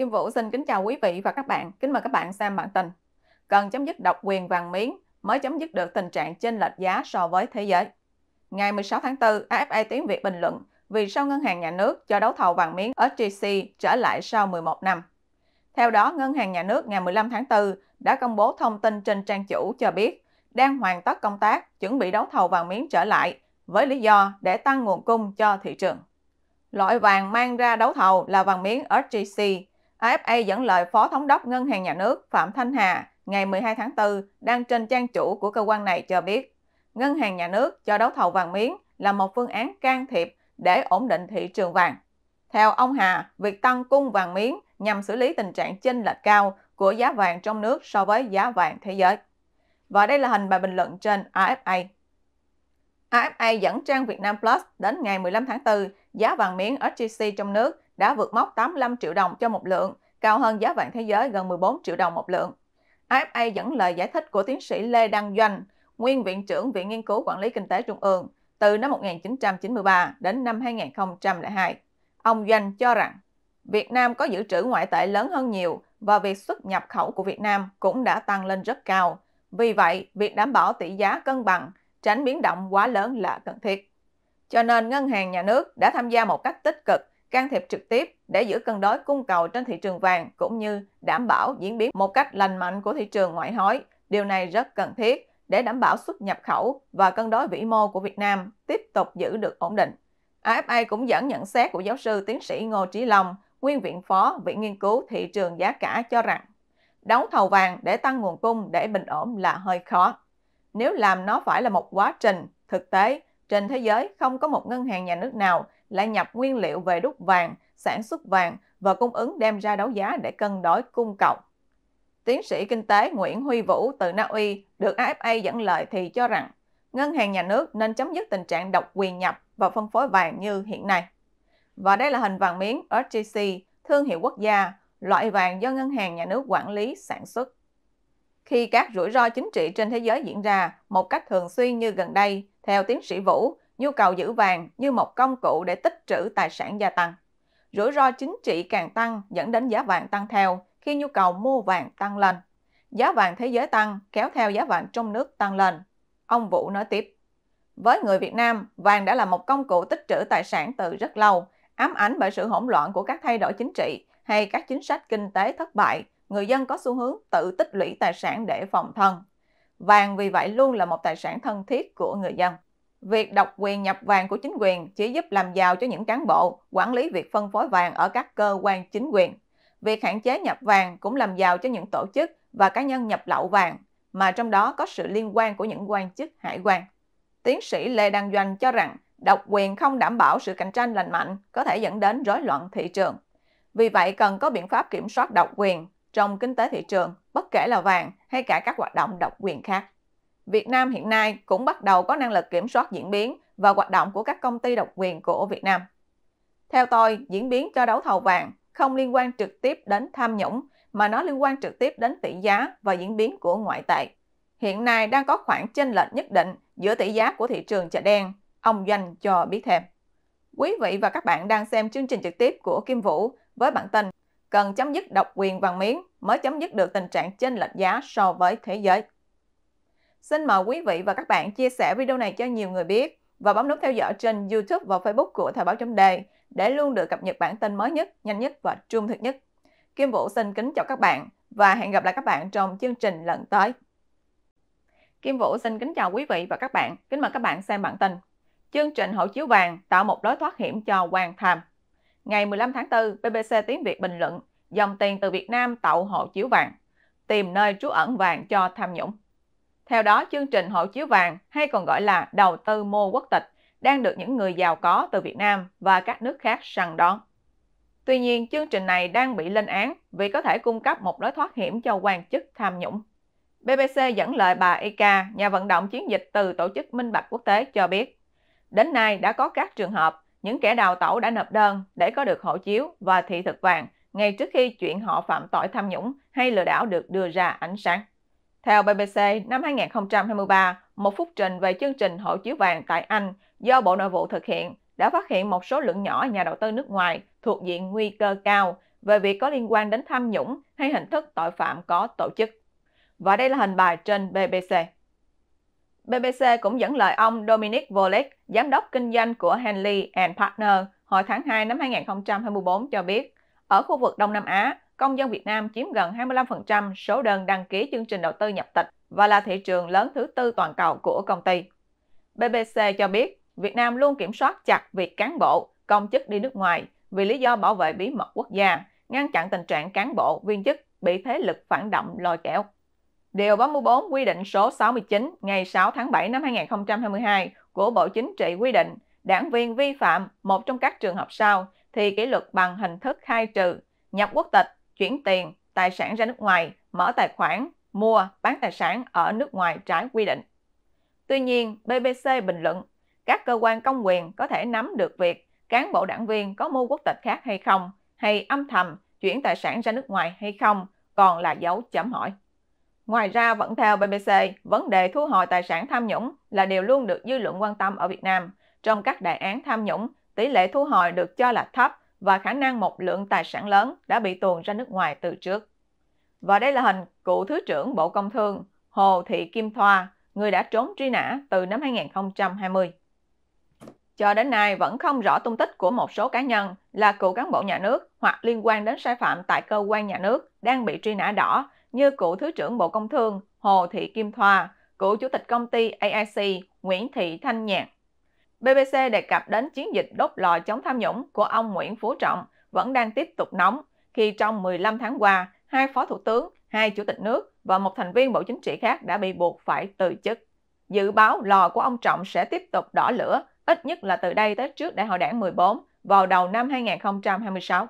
Kim Vũ xin kính chào quý vị và các bạn. Kính mời các bạn xem bản tin. Cần chấm dứt độc quyền vàng miếng mới chấm dứt được tình trạng chênh lệch giá so với thế giới. Ngày 16 tháng 4, AFA tiếng Việt bình luận vì sao ngân hàng nhà nước cho đấu thầu vàng miếng SJC trở lại sau 11 năm. Theo đó, ngân hàng nhà nước ngày 15 tháng 4 đã công bố thông tin trên trang chủ cho biết đang hoàn tất công tác chuẩn bị đấu thầu vàng miếng trở lại với lý do để tăng nguồn cung cho thị trường. Loại vàng mang ra đấu thầu là vàng miếng SJC AFA dẫn lời Phó Thống đốc Ngân hàng Nhà nước Phạm Thanh Hà ngày 12 tháng 4 đang trên trang chủ của cơ quan này cho biết, Ngân hàng Nhà nước cho đấu thầu vàng miếng là một phương án can thiệp để ổn định thị trường vàng. Theo ông Hà, việc tăng cung vàng miếng nhằm xử lý tình trạng chênh lệch cao của giá vàng trong nước so với giá vàng thế giới. Và đây là hình bài bình luận trên AFA. AFA dẫn trang Việt Nam Plus đến ngày 15 tháng 4, giá vàng miếng SJC trong nước đã vượt mốc 85 triệu đồng cho một lượng, cao hơn giá vàng thế giới gần 14 triệu đồng một lượng. AFA dẫn lời giải thích của tiến sĩ Lê Đăng Doanh, nguyên Viện trưởng Viện Nghiên cứu Quản lý Kinh tế Trung ương từ năm 1993 đến năm 2002. Ông Doanh cho rằng, Việt Nam có dự trữ ngoại tệ lớn hơn nhiều và việc xuất nhập khẩu của Việt Nam cũng đã tăng lên rất cao. Vì vậy, việc đảm bảo tỷ giá cân bằng, tránh biến động quá lớn là cần thiết. Cho nên ngân hàng nhà nước đã tham gia một cách tích cực can thiệp trực tiếp để giữ cân đối cung cầu trên thị trường vàng cũng như đảm bảo diễn biến một cách lành mạnh của thị trường ngoại hối. Điều này rất cần thiết để đảm bảo xuất nhập khẩu và cân đối vĩ mô của Việt Nam tiếp tục giữ được ổn định. AFA cũng dẫn nhận xét của giáo sư tiến sĩ Ngô Trí Long, nguyên viện phó Viện Nghiên cứu Thị trường Giá cả cho rằng đấu thầu vàng để tăng nguồn cung để bình ổn là hơi khó. Nếu làm nó phải là một quá trình, thực tế, trên thế giới không có một ngân hàng nhà nước nào lại nhập nguyên liệu về đúc vàng, sản xuất vàng và cung ứng đem ra đấu giá để cân đối cung cầu. Tiến sĩ kinh tế Nguyễn Huy Vũ từ Na Uy được AFA dẫn lời thì cho rằng ngân hàng nhà nước nên chấm dứt tình trạng độc quyền nhập và phân phối vàng như hiện nay. Và đây là hình vàng miếng SGC, thương hiệu quốc gia, loại vàng do ngân hàng nhà nước quản lý sản xuất. Khi các rủi ro chính trị trên thế giới diễn ra một cách thường xuyên như gần đây, theo tiến sĩ Vũ, nhu cầu giữ vàng như một công cụ để tích trữ tài sản gia tăng. Rủi ro chính trị càng tăng dẫn đến giá vàng tăng theo khi nhu cầu mua vàng tăng lên. Giá vàng thế giới tăng kéo theo giá vàng trong nước tăng lên. Ông Vũ nói tiếp. Với người Việt Nam, vàng đã là một công cụ tích trữ tài sản từ rất lâu, ám ảnh bởi sự hỗn loạn của các thay đổi chính trị hay các chính sách kinh tế thất bại, người dân có xu hướng tự tích lũy tài sản để phòng thân. Vàng vì vậy luôn là một tài sản thân thiết của người dân. Việc độc quyền nhập vàng của chính quyền chỉ giúp làm giàu cho những cán bộ, quản lý việc phân phối vàng ở các cơ quan chính quyền. Việc hạn chế nhập vàng cũng làm giàu cho những tổ chức và cá nhân nhập lậu vàng, mà trong đó có sự liên quan của những quan chức hải quan. Tiến sĩ Lê Đăng Doanh cho rằng độc quyền không đảm bảo sự cạnh tranh lành mạnh có thể dẫn đến rối loạn thị trường. Vì vậy, cần có biện pháp kiểm soát độc quyền trong kinh tế thị trường, bất kể là vàng hay cả các hoạt động độc quyền khác. Việt Nam hiện nay cũng bắt đầu có năng lực kiểm soát diễn biến và hoạt động của các công ty độc quyền của Việt Nam. Theo tôi, diễn biến cho đấu thầu vàng không liên quan trực tiếp đến tham nhũng, mà nó liên quan trực tiếp đến tỷ giá và diễn biến của ngoại tệ. Hiện nay đang có khoảng chênh lệch nhất định giữa tỷ giá của thị trường chợ đen, ông Doanh cho biết thêm. Quý vị và các bạn đang xem chương trình trực tiếp của Kim Vũ với bản tin cần chấm dứt độc quyền vàng miếng mới chấm dứt được tình trạng chênh lệch giá so với thế giới. Xin mời quý vị và các bạn chia sẻ video này cho nhiều người biết và bấm nút theo dõi trên YouTube và Facebook của Thời báo chấm đề để luôn được cập nhật bản tin mới nhất, nhanh nhất và trung thực nhất. Kim Vũ xin kính chào các bạn và hẹn gặp lại các bạn trong chương trình lần tới. Kim Vũ xin kính chào quý vị và các bạn. Kính mời các bạn xem bản tin. Chương trình hộ chiếu vàng tạo một lối thoát hiểm cho Hoàng Tham. Ngày 15 tháng 4, BBC Tiếng Việt bình luận dòng tiền từ Việt Nam tạo hộ chiếu vàng, tìm nơi trú ẩn vàng cho tham nhũng. Theo đó, chương trình hộ chiếu vàng hay còn gọi là đầu tư mô quốc tịch đang được những người giàu có từ Việt Nam và các nước khác săn đón. Tuy nhiên, chương trình này đang bị lên án vì có thể cung cấp một lối thoát hiểm cho quan chức tham nhũng. BBC dẫn lời bà Eka, nhà vận động chiến dịch từ Tổ chức Minh Bạch Quốc tế cho biết, đến nay đã có các trường hợp những kẻ đào tẩu đã nộp đơn để có được hộ chiếu và thị thực vàng ngay trước khi chuyện họ phạm tội tham nhũng hay lừa đảo được đưa ra ánh sáng. Theo BBC, năm 2023, một phúc trình về chương trình hộ chiếu vàng tại Anh do Bộ Nội vụ thực hiện đã phát hiện một số lượng nhỏ nhà đầu tư nước ngoài thuộc diện nguy cơ cao về việc có liên quan đến tham nhũng hay hình thức tội phạm có tổ chức. Và đây là hình bài trên BBC. BBC cũng dẫn lời ông Dominic Volek, giám đốc kinh doanh của Henley and Partner hồi tháng 2 năm 2024 cho biết, ở khu vực Đông Nam Á, công dân Việt Nam chiếm gần 25% số đơn đăng ký chương trình đầu tư nhập tịch và là thị trường lớn thứ tư toàn cầu của công ty. BBC cho biết, Việt Nam luôn kiểm soát chặt việc cán bộ, công chức đi nước ngoài vì lý do bảo vệ bí mật quốc gia, ngăn chặn tình trạng cán bộ, viên chức bị thế lực phản động lôi kéo. Điều 34 quy định số 69 ngày 6 tháng 7 năm 2022 của Bộ Chính trị quy định đảng viên vi phạm một trong các trường hợp sau thì kỷ luật bằng hình thức khai trừ, nhập quốc tịch, chuyển tiền, tài sản ra nước ngoài, mở tài khoản, mua, bán tài sản ở nước ngoài trái quy định. Tuy nhiên, BBC bình luận, các cơ quan công quyền có thể nắm được việc cán bộ đảng viên có mua quốc tịch khác hay không, hay âm thầm chuyển tài sản ra nước ngoài hay không, còn là dấu chấm hỏi. Ngoài ra, vẫn theo BBC, vấn đề thu hồi tài sản tham nhũng là điều luôn được dư luận quan tâm ở Việt Nam. Trong các đại án tham nhũng, tỷ lệ thu hồi được cho là thấp và khả năng một lượng tài sản lớn đã bị tuồn ra nước ngoài từ trước. Và đây là hình cựu Thứ trưởng Bộ Công Thương Hồ Thị Kim Thoa, người đã trốn truy nã từ năm 2020. Cho đến nay vẫn không rõ tung tích của một số cá nhân là cựu cán bộ nhà nước hoặc liên quan đến sai phạm tại cơ quan nhà nước đang bị truy nã đỏ như cựu Thứ trưởng Bộ Công Thương Hồ Thị Kim Thoa, cựu Chủ tịch công ty AIC Nguyễn Thị Thanh Nhạc BBC đề cập đến chiến dịch đốt lò chống tham nhũng của ông Nguyễn Phú Trọng vẫn đang tiếp tục nóng khi trong 15 tháng qua, hai phó thủ tướng, hai chủ tịch nước và một thành viên Bộ Chính trị khác đã bị buộc phải từ chức. Dự báo lò của ông Trọng sẽ tiếp tục đỏ lửa, ít nhất là từ đây tới trước Đại hội đảng 14 vào đầu năm 2026.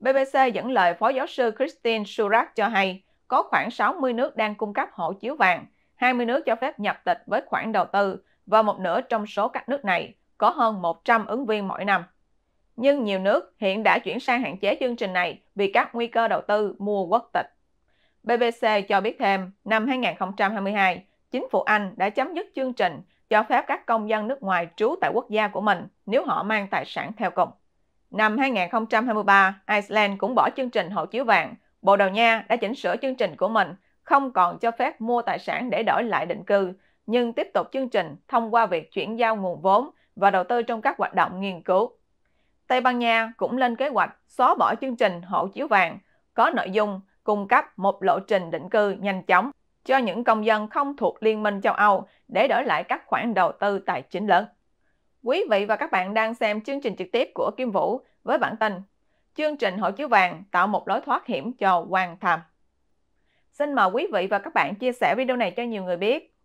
BBC dẫn lời Phó giáo sư Christine Surak cho hay, có khoảng 60 nước đang cung cấp hộ chiếu vàng, 20 nước cho phép nhập tịch với khoản đầu tư và một nửa trong số các nước này có hơn 100 ứng viên mỗi năm. Nhưng nhiều nước hiện đã chuyển sang hạn chế chương trình này vì các nguy cơ đầu tư mua quốc tịch. BBC cho biết thêm, năm 2022, chính phủ Anh đã chấm dứt chương trình cho phép các công dân nước ngoài trú tại quốc gia của mình nếu họ mang tài sản theo cùng. Năm 2023, Iceland cũng bỏ chương trình hộ chiếu vàng. Bồ Đào Nha đã chỉnh sửa chương trình của mình, không còn cho phép mua tài sản để đổi lại định cư nhưng tiếp tục chương trình thông qua việc chuyển giao nguồn vốn và đầu tư trong các hoạt động nghiên cứu. Tây Ban Nha cũng lên kế hoạch xóa bỏ chương trình hộ chiếu vàng có nội dung cung cấp một lộ trình định cư nhanh chóng cho những công dân không thuộc Liên minh châu Âu để đổi lại các khoản đầu tư tài chính lớn. Quý vị và các bạn đang xem chương trình trực tiếp của Kim Vũ với bản tin Chương trình hộ chiếu vàng tạo một lối thoát hiểm cho Hoàng Tham. Xin mời quý vị và các bạn chia sẻ video này cho nhiều người biết